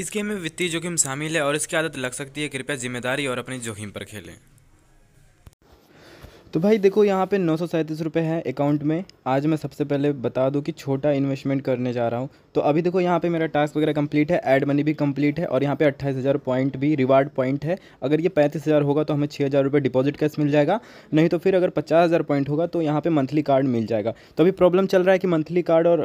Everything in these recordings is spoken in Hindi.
इस गेम में वित्तीय जोखिम शामिल है और इसकी आदत लग सकती है कृपया जिम्मेदारी और अपनी जोखिम पर खेलें तो भाई देखो यहाँ पे नौ सौ सैंतीस रुपये है अकाउंट में आज मैं सबसे पहले बता दूँ कि छोटा इन्वेस्टमेंट करने जा रहा हूँ तो अभी देखो यहाँ पे मेरा टास्क वगैरह कंप्लीट है एड मनी भी कंप्लीट है और यहाँ पे अट्ठाईस हज़ार पॉइंट भी रिवार्ड पॉइंट है अगर ये पैंतीस हज़ार होगा तो हमें छः हज़ार रुपये डिपॉजिट कैश मिल जाएगा नहीं तो फिर अगर पचास हज़ार पॉइंट होगा तो यहाँ पर मंथली कार्ड मिल जाएगा तो अभी प्रॉब्लम चल रहा है कि मंथली कार्ड और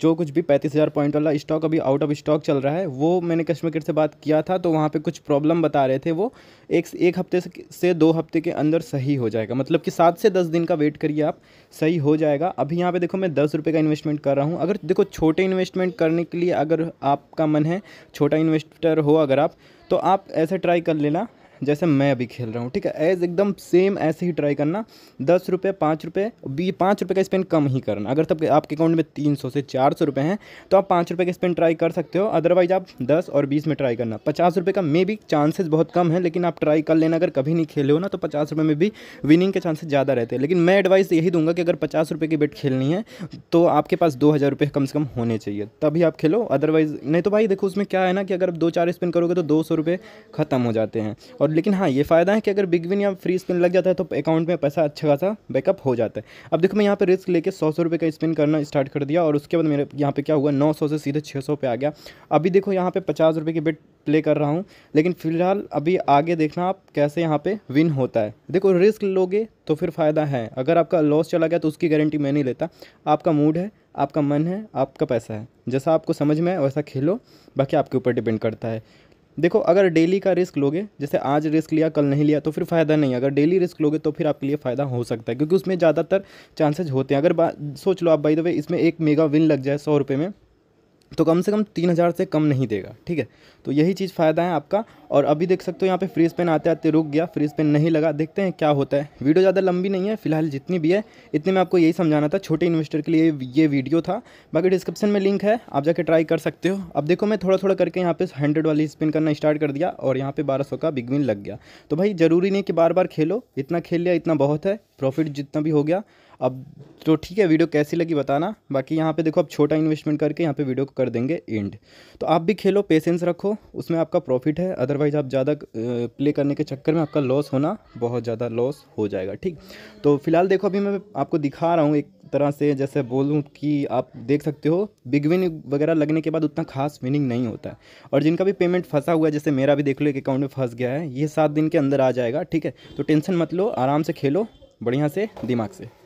जो कुछ भी पैंतीस हज़ार पॉइंट वाला स्टॉक अभी आउट ऑफ स्टॉक चल रहा है वो मैंने कस्टमर केयर से बात किया था तो वहाँ पे कुछ प्रॉब्लम बता रहे थे वो एक एक हफ्ते से दो हफ्ते के अंदर सही हो जाएगा मतलब कि सात से दस दिन का वेट करिए आप सही हो जाएगा अभी यहाँ पे देखो मैं दस रुपये का इन्वेस्टमेंट कर रहा हूँ अगर देखो छोटे इन्वेस्टमेंट करने के लिए अगर आपका मन है छोटा इन्वेस्टर हो अगर आप तो आप ऐसे ट्राई कर लेना जैसे मैं अभी खेल रहा हूँ ठीक है एज एकदम सेम ऐसे ही ट्राई करना दस रुपये पाँच रुपये बी पाँच रुपये का स्पेन कम ही करना अगर तब आपके अकाउंट में तीन सौ से चार सौ रुपये हैं तो आप पाँच रुपये का स्पेन ट्राई कर सकते हो अदरवाइज आप दस और बीस में ट्राई करना पचास रुपये का मे भी चांसेस बहुत कम है लेकिन आप ट्राई कर लेना अगर कभी नहीं खेले हो ना तो पचास रुपये में भी विनिंग के चांसेस ज़्यादा रहते हैं लेकिन मैं एडवाइस यही दूंगा कि अगर पचास रुपये की बेट खेलनी है तो आपके पास दो हज़ार रुपये कम से कम होने चाहिए तभी आप खेलो अदरवाइज नहीं तो भाई देखो उसमें क्या है ना कि अगर आप दो चार स्पिन करोगे तो दो सौ रुपये ख़त्म हो जाते हैं और और लेकिन हाँ ये फ़ायदा है कि अगर बिग विन या फ्री स्पिन लग जाता है तो अकाउंट में पैसा अच्छा खासा बैकअप हो जाता है अब देखो मैं यहाँ पे रिस्क लेके सौ सौ रुपये का स्पिन करना स्टार्ट कर दिया और उसके बाद मेरे यहाँ पे क्या हुआ नौ सौ से सीधे छः सौ पे आ गया अभी देखो यहाँ पे पचास रुपये की बेट प्ले कर रहा हूँ लेकिन फ़िलहाल अभी आगे देखना आप कैसे यहाँ पे विन होता है देखो रिस्क लोगे तो फिर फ़ायदा है अगर आपका लॉस चला गया तो उसकी गारंटी मैं नहीं लेता आपका मूड है आपका मन है आपका पैसा है जैसा आपको समझ में आए वैसा खेलो बाकी आपके ऊपर डिपेंड करता है देखो अगर डेली का रिस्क लोगे जैसे आज रिस्क लिया कल नहीं लिया तो फिर फ़ायदा नहीं अगर डेली रिस्क लोगे तो फिर आपके लिए फ़ायदा हो सकता है क्योंकि उसमें ज़्यादातर चांसेज होते हैं अगर सोच लो आप बाई द वे इसमें एक मेगा विन लग जाए सौ रुपये में तो कम से कम तीन हज़ार से कम नहीं देगा ठीक है तो यही चीज़ फ़ायदा है आपका और अभी देख सकते हो यहाँ पे फ्रीज पेन आते आते रुक गया फ्रीज पेन नहीं लगा देखते हैं क्या होता है वीडियो ज़्यादा लंबी नहीं है फिलहाल जितनी भी है इतने में आपको यही समझाना था छोटे इन्वेस्टर के लिए ये वीडियो था बाकी डिस्क्रिप्शन में लिंक है आप जाके ट्राई कर सकते हो अब देखो मैं थोड़ा थोड़ा करके यहाँ पे हंड्रेड वाली स्पिन करना स्टार्ट कर दिया और यहाँ पर बारह का बिग विन लग गया तो भाई ज़रूरी नहीं कि बार बार खेलो इतना खेल लिया इतना बहुत है प्रॉफिट जितना भी हो गया अब तो ठीक है वीडियो कैसी लगी बताना बाकी यहाँ पे देखो आप छोटा इन्वेस्टमेंट करके यहाँ पे वीडियो को कर देंगे एंड तो आप भी खेलो पेशेंस रखो उसमें आपका प्रॉफिट है अदरवाइज़ आप ज़्यादा प्ले करने के चक्कर में आपका लॉस होना बहुत ज़्यादा लॉस हो जाएगा ठीक तो फिलहाल देखो अभी मैं आपको दिखा रहा हूँ एक तरह से जैसे बोलूँ कि आप देख सकते हो बिग विन वगैरह लगने के बाद उतना खास विनिंग नहीं होता है और जिनका भी पेमेंट फंसा हुआ है जैसे मेरा भी देख लो एक अकाउंट में फंस गया है ये सात दिन के अंदर आ जाएगा ठीक है तो टेंशन मत लो आराम से खेलो बढ़िया से दिमाग से